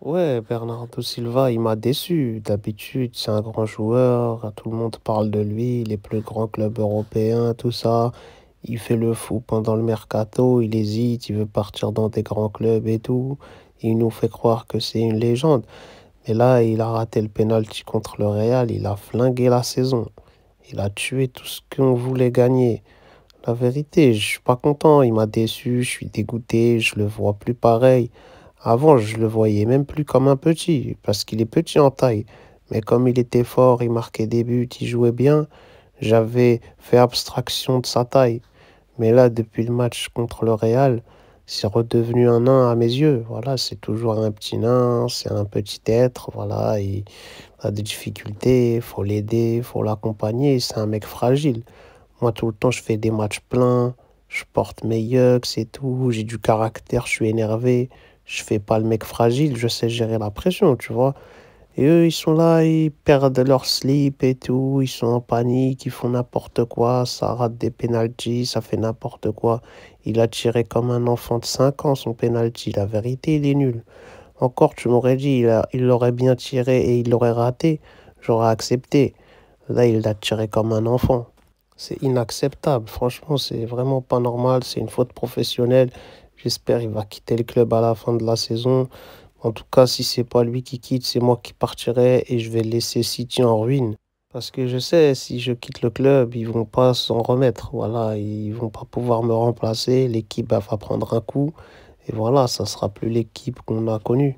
Ouais, Bernardo Silva, il m'a déçu. D'habitude, c'est un grand joueur, tout le monde parle de lui, les plus grands clubs européens, tout ça. Il fait le fou pendant le mercato, il hésite, il veut partir dans des grands clubs et tout. Il nous fait croire que c'est une légende. Mais là, il a raté le penalty contre le Real, il a flingué la saison. Il a tué tout ce qu'on voulait gagner. La vérité, je suis pas content, il m'a déçu, je suis dégoûté, je le vois plus pareil. Avant, je le voyais même plus comme un petit, parce qu'il est petit en taille. Mais comme il était fort, il marquait des buts, il jouait bien, j'avais fait abstraction de sa taille. Mais là, depuis le match contre le Real, c'est redevenu un nain à mes yeux. Voilà, c'est toujours un petit nain, c'est un petit être. Voilà, il a des difficultés, il faut l'aider, il faut l'accompagner. C'est un mec fragile. Moi, tout le temps, je fais des matchs pleins, je porte mes yucks et tout, j'ai du caractère, je suis énervé, je fais pas le mec fragile, je sais gérer la pression, tu vois. Et eux, ils sont là, ils perdent leur slip et tout, ils sont en panique, ils font n'importe quoi, ça rate des pénalties, ça fait n'importe quoi. Il a tiré comme un enfant de 5 ans son pénalty, la vérité, il est nul. Encore, tu m'aurais dit, il, il l'aurait bien tiré et il l'aurait raté, j'aurais accepté. Là, il l'a tiré comme un enfant. C'est inacceptable, franchement, c'est vraiment pas normal, c'est une faute professionnelle, J'espère qu'il va quitter le club à la fin de la saison. En tout cas, si c'est pas lui qui quitte, c'est moi qui partirai et je vais laisser City en ruine. Parce que je sais, si je quitte le club, ils vont pas s'en remettre. Voilà, ils vont pas pouvoir me remplacer. L'équipe va prendre un coup. Et voilà, ça sera plus l'équipe qu'on a connue.